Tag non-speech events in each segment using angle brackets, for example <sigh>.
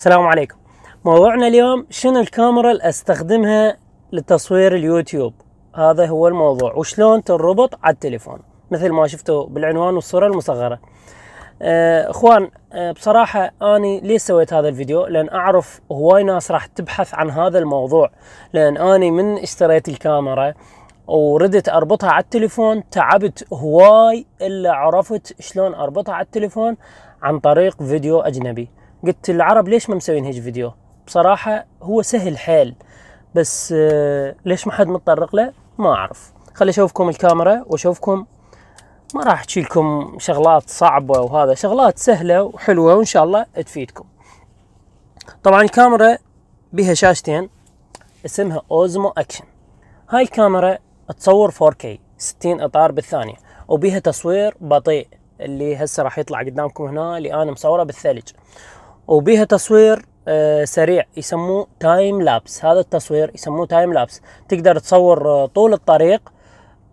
السلام عليكم موضوعنا اليوم شنو الكاميرا اللي استخدمها لتصوير اليوتيوب هذا هو الموضوع وشلون تنربط على التليفون مثل ما شفتوا بالعنوان والصورة المصغرة آه، اخوان آه، بصراحة اني ليش سويت هذا الفيديو لان اعرف هواي ناس راح تبحث عن هذا الموضوع لان اني من اشتريت الكاميرا وردت اربطها على التليفون تعبت هواي الا عرفت شلون اربطها على التليفون عن طريق فيديو اجنبي قلت العرب ليش ما مسوين هيج فيديو بصراحة هو سهل حيل بس آه، ليش ما حد متطرق له ما أعرف خلي أشوفكم الكاميرا وأشوفكم ما راح تشيلكم شغلات صعبة وهذا شغلات سهلة وحلوة وإن شاء الله تفيدكم طبعا الكاميرا بها شاشتين اسمها اوزمو اكشن هاي الكاميرا تصور 4K 60 اطار بالثانية وبها تصوير بطيء اللي هسه راح يطلع قدامكم هنا اللي انا مصوره بالثلج وبيها تصوير آه، سريع يسموه تايم لابس هذا التصوير يسموه تايم لابس تقدر تصور آه، طول الطريق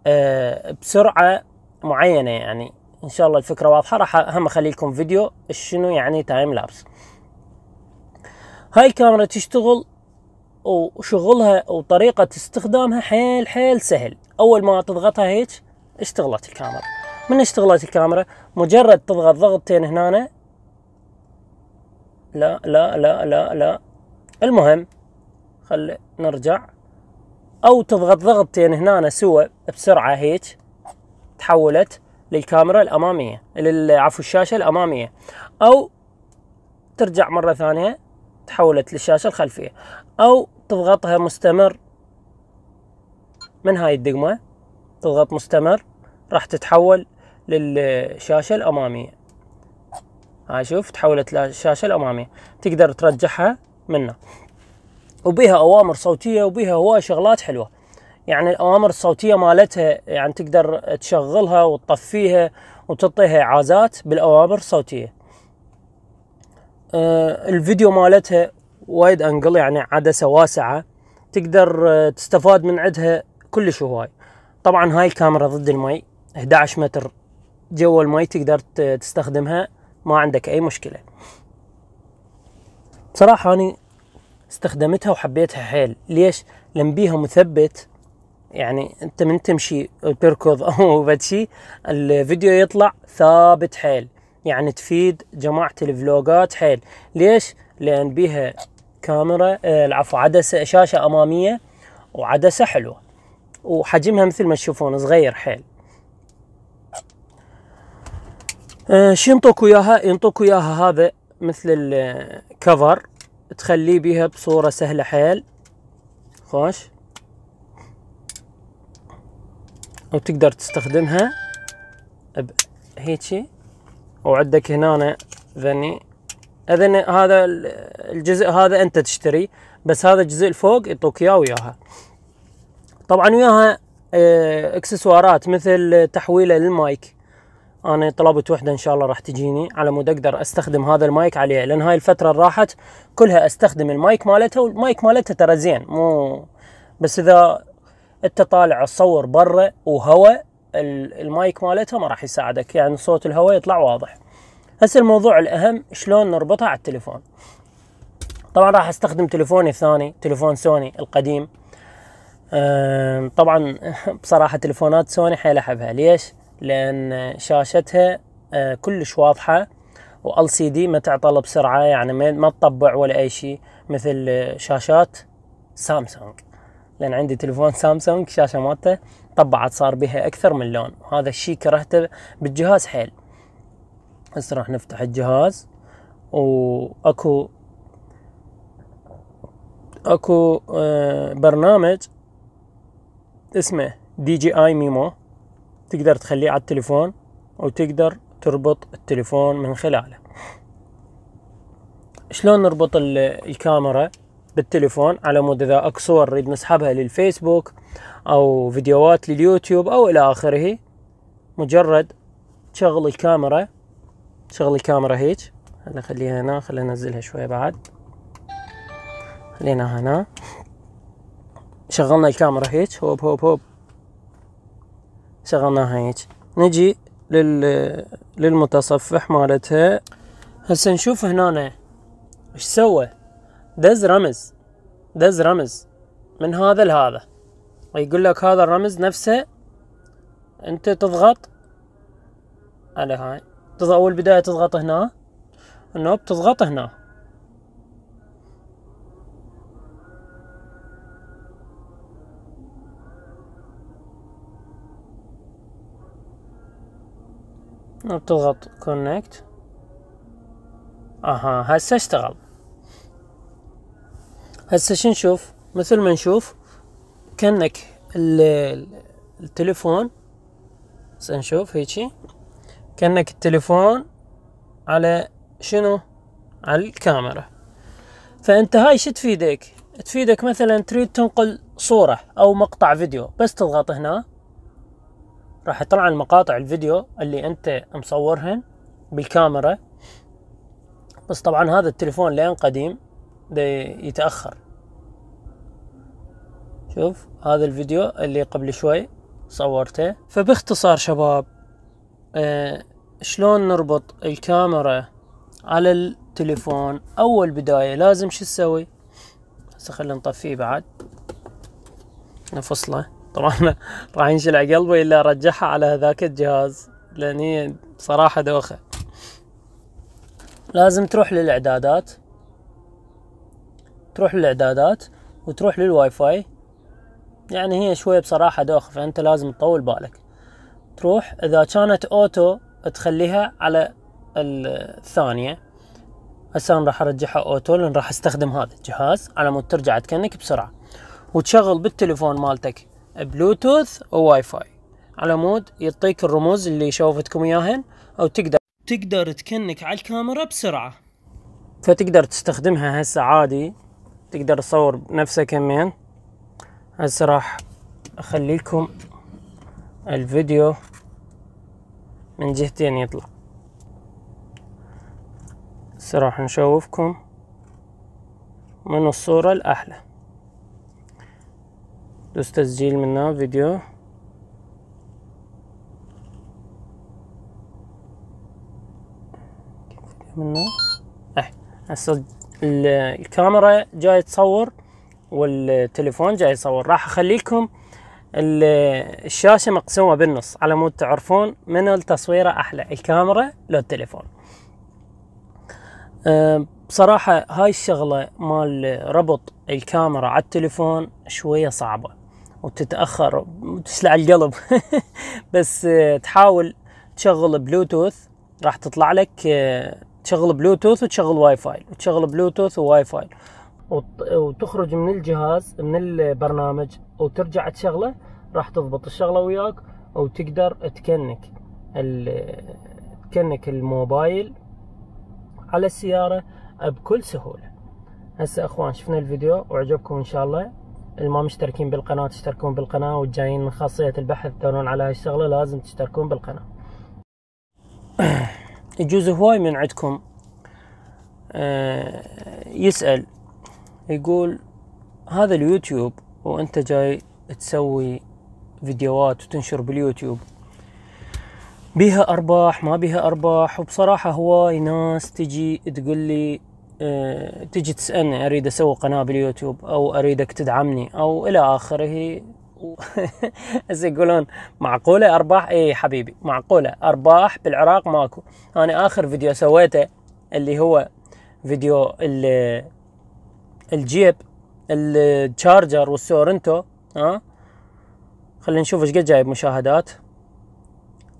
آه، بسرعه معينه يعني ان شاء الله الفكره واضحه راح هم اخلي لكم فيديو شنو يعني تايم لابس هاي الكاميرا تشتغل وشغلها وطريقة استخدامها حيل حيل سهل أول ما تضغطها هيك اشتغلت الكاميرا من اشتغلت الكاميرا مجرد تضغط ضغطتين هنا لا لا لا لا لا المهم خل نرجع او تضغط ضغطتين هنا سوى بسرعه هيك تحولت للكاميرا الاماميه عفوا الشاشه الاماميه او ترجع مره ثانيه تحولت للشاشه الخلفيه او تضغطها مستمر من هاي الدقمه تضغط مستمر راح تتحول للشاشه الاماميه هاي شوف تحولت للشاشه الاماميه تقدر ترجعها منه وبها اوامر صوتيه وبها هواي شغلات حلوه يعني الاوامر الصوتيه مالتها يعني تقدر تشغلها وتطفيها وتعطيها اعازات بالاوامر الصوتيه آه، الفيديو مالتها وايد انجل يعني عدسه واسعه تقدر آه، تستفاد من عندها كلش هواي طبعا هاي الكاميرا ضد المي 11 متر جوا المي تقدر تستخدمها ما عندك اي مشكله بصراحه انا استخدمتها وحبيتها حيل ليش لان بيها مثبت يعني انت من تمشي تركض <laughs> او بتشي الفيديو يطلع ثابت حيل يعني تفيد جماعه الفلوجات حيل ليش لان بيها كاميرا آه، العفو عدسه شاشه اماميه وعدسه حلوه وحجمها مثل ما تشوفون صغير حيل آه، شنطوك وياها ينطوك وياها هذا مثل الكفر آه، تخليه بيها بصورة سهلة حيل خوش وتقدر تستخدمها هيجي وعندك هنا ذني اذن هذا الجزء هذا انت تشتري بس هذا الجزء الفوق يعطوك اياه وياها طبعا وياها آه، اكسسوارات مثل تحويله للمايك انا طلبت وحده ان شاء الله راح تجيني على مود اقدر استخدم هذا المايك عليه لان هاي الفتره اللي راحت كلها استخدم المايك مالتها والمايك مالتها ترى زين مو بس اذا انت طالع تصور برا وهواء المايك مالتها ما راح يساعدك يعني صوت الهواء يطلع واضح هسه الموضوع الاهم شلون نربطها على التليفون طبعا راح استخدم تليفوني الثاني تليفون سوني القديم طبعا <laughs> بصراحه تليفونات سوني حيل احبها ليش لان شاشتها آه، كلش واضحه وال سي دي ما تعطل بسرعه يعني ما تطبع ولا اي شيء مثل آه، شاشات سامسونج لان عندي تلفون سامسونج شاشه مالته طبعت صار بها اكثر من لون وهذا الشيء كرهته بالجهاز حيل هسه راح نفتح الجهاز واكو اكو آه، برنامج اسمه دي جي اي ميمو تقدر تخليه على التليفون وتقدر تربط التليفون من خلاله شلون نربط الكاميرا بالتليفون على مود اذا اكو صور نريد نسحبها للفيسبوك او فيديوهات لليوتيوب او الى اخره مجرد شغل الكاميرا شغل الكاميرا هيك هلا خليها هنا خلينا ننزلها شويه بعد خلينا هنا شغلنا الكاميرا هيك هوب هوب هوب شغلناها هيك نجي لل للمتصفح مالتها هسه نشوف هنا ايش سوى دز رمز دز رمز من هذا لهذا ويقول لك هذا الرمز نفسه انت تضغط على هاي تضغط اول بداية تضغط هنا انه بتضغط هنا نضغط كونكت اها هسه اشتغل هسه شو نشوف مثل ما نشوف كانك التليفون هسه نشوف هيجي كانك التليفون على شنو على الكاميرا فانت هاي شو تفيدك تفيدك مثلا تريد تنقل صورة او مقطع فيديو بس تضغط هنا راح يطلع المقاطع الفيديو اللي انت مصورهن بالكاميرا بس طبعا هذا التليفون لين قديم يتأخر شوف هذا الفيديو اللي قبل شوي صورته فباختصار شباب آه شلون نربط الكاميرا على التليفون اول بداية لازم شو نسوي هسه خلينا نطفيه بعد نفصله طبعا <laughs> راح ينشل قلبه الا ارجعها على هذاك الجهاز لان هي بصراحه دوخه لازم تروح للاعدادات تروح للاعدادات وتروح للواي فاي يعني هي شوية بصراحة دوخة فأنت لازم تطول بالك تروح إذا كانت أوتو تخليها على الثانية هسه راح أرجعها أوتو لأن راح أستخدم هذا الجهاز على مود ترجع تكنك بسرعة وتشغل بالتليفون مالتك بلوتوث وواي فاي على مود يعطيك الرموز اللي شوفتكم اياهن او تقدر تقدر تكنك على الكاميرا بسرعه فتقدر تستخدمها هسه عادي تقدر تصور بنفسك كمين هسه راح اخليكم الفيديو من جهتين يطلع هسه راح نشوفكم من الصورة الأحلى دوس تسجيل منها فيديو منها اه هسه الكاميرا جاي تصور والتليفون جاي يصور راح اخليكم الشاشه مقسومه بالنص على مود تعرفون من التصويره احلى الكاميرا لو التليفون أه، بصراحه هاي الشغله مال ربط الكاميرا على التليفون شويه صعبه وتتاخر وتسلع القلب <laughs> بس آه، تحاول تشغل بلوتوث راح تطلع لك آه، تشغل بلوتوث وتشغل واي فاي وتشغل بلوتوث وواي فاي وتخرج من الجهاز من البرنامج وترجع تشغله راح تضبط الشغله وياك وتقدر تكنك تكنك الموبايل على السياره بكل سهوله هسه اخوان شفنا الفيديو وعجبكم ان شاء الله الما مشتركين بالقناة تشتركون بالقناة والجايين من خاصية البحث تدورون على هالشغلة لازم تشتركون بالقناة <clears throat> يجوز هواي من عندكم آه، يسأل يقول هذا اليوتيوب وانت جاي تسوي فيديوهات وتنشر باليوتيوب بيها ارباح ما بيها ارباح وبصراحه هواي ناس تجي تقول لي آه، تجي تسألني أريد أسوي قناة باليوتيوب أو أريدك تدعمني أو إلى آخره <laughs> يقولون معقولة أرباح إي حبيبي معقولة أرباح بالعراق ماكو أنا آخر فيديو سويته اللي هو فيديو الجيب التشارجر والسورنتو ها خلينا نشوف ايش قد جايب مشاهدات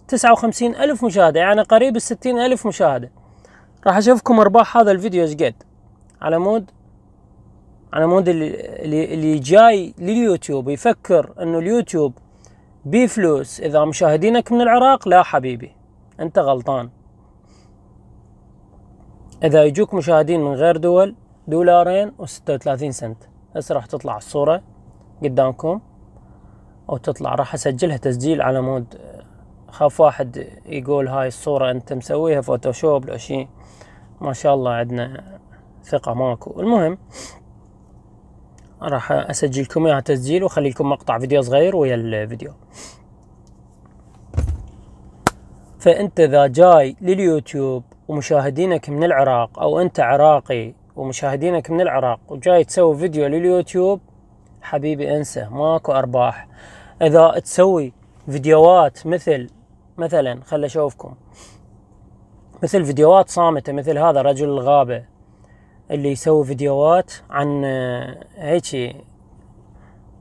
تسعة وخمسين ألف مشاهدة يعني قريب الستين ألف مشاهدة راح اشوفكم ارباح هذا الفيديو ايش قد على مود على مود اللي اللي جاي لليوتيوب يفكر انه اليوتيوب بفلوس اذا مشاهدينك من العراق لا حبيبي انت غلطان اذا يجوك مشاهدين من غير دول دولارين وستة وثلاثين سنت هسه راح تطلع الصورة قدامكم او تطلع راح اسجلها تسجيل على مود خاف واحد يقول هاي الصورة انت مسويها فوتوشوب لو شي ما شاء الله عندنا ثقة ماكو المهم راح اسجلكم اياها تسجيل واخلي لكم مقطع فيديو صغير ويا الفيديو فانت اذا جاي لليوتيوب ومشاهدينك من العراق او انت عراقي ومشاهدينك من العراق وجاي تسوي فيديو لليوتيوب حبيبي انسى ماكو ارباح اذا تسوي فيديوهات مثل مثلا خل اشوفكم مثل فيديوهات صامتة مثل هذا رجل الغابة اللي يسوي فيديوهات عن آه، هيجي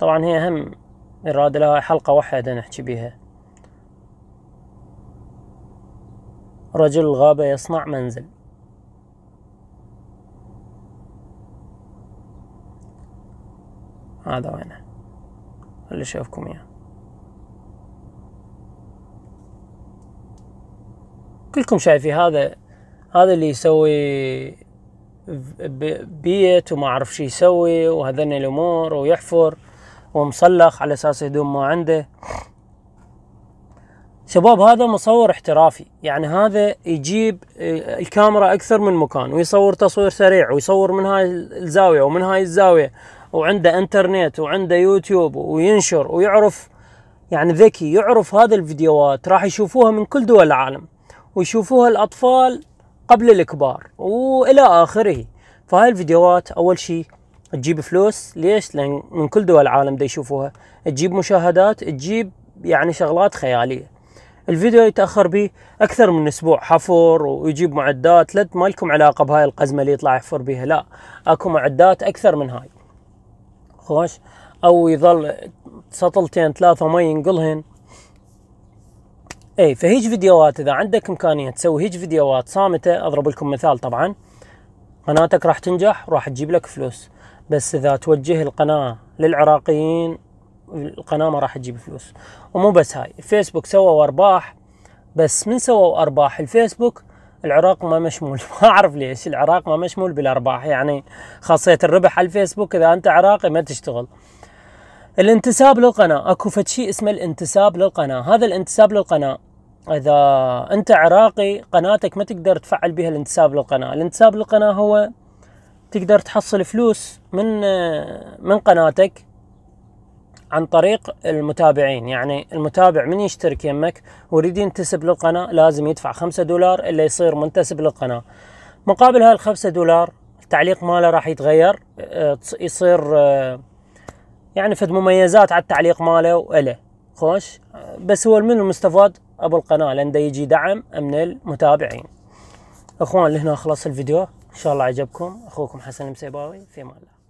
طبعا هي هم إرادة لها حلقة واحدة نحكي بيها رجل الغابة يصنع منزل هذا وينه خل اشوفكم اياه كلكم شايفين هذا هذا اللي يسوي بيت وما اعرف شو يسوي وهذني الامور ويحفر ومصلخ على اساس يدوم ما عنده شباب هذا مصور احترافي يعني هذا يجيب الكاميرا اكثر من مكان ويصور تصوير سريع ويصور من هاي الزاويه ومن هاي الزاويه وعنده انترنت وعنده يوتيوب وينشر ويعرف يعني ذكي يعرف هذه الفيديوهات راح يشوفوها من كل دول العالم ويشوفوها الأطفال قبل الكبار وإلى آخره فهاي الفيديوهات أول شيء تجيب فلوس ليش لأن من كل دول العالم دا يشوفوها تجيب مشاهدات تجيب يعني شغلات خيالية الفيديو يتأخر به أكثر من أسبوع حفر ويجيب معدات لا ما لكم علاقة بهاي القزمة اللي يطلع يحفر بها لا أكو معدات أكثر من هاي خوش أو يظل سطلتين ثلاثة ما ينقلهن اي فهيج فيديوهات اذا عندك امكانيه تسوي هيج فيديوهات صامته اضرب لكم مثال طبعا قناتك راح تنجح راح تجيب لك فلوس بس اذا توجه القناه للعراقيين القناه ما راح تجيب فلوس ومو بس هاي الفيسبوك سووا ارباح بس من سووا ارباح الفيسبوك العراق ما مشمول <laughs> ما اعرف ليش العراق ما مشمول بالارباح يعني خاصيه الربح على الفيسبوك اذا انت عراقي ما تشتغل الانتساب للقناة اكو فد اسمه الانتساب للقناة هذا الانتساب للقناة اذا انت عراقي قناتك ما تقدر تفعل بها الانتساب للقناة الانتساب للقناة هو تقدر تحصل فلوس من من قناتك عن طريق المتابعين يعني المتابع من يشترك يمك ويريد ينتسب للقناة لازم يدفع خمسة دولار إلا يصير منتسب للقناة مقابل هالخمسة دولار التعليق ماله راح يتغير اه، يصير اه، يعني فد مميزات على التعليق ماله وإله خوش بس هو من المستفاد ابو القناه لان دا يجي دعم من المتابعين اخوان لهنا خلص الفيديو ان شاء الله عجبكم اخوكم حسن المسيباوي في امان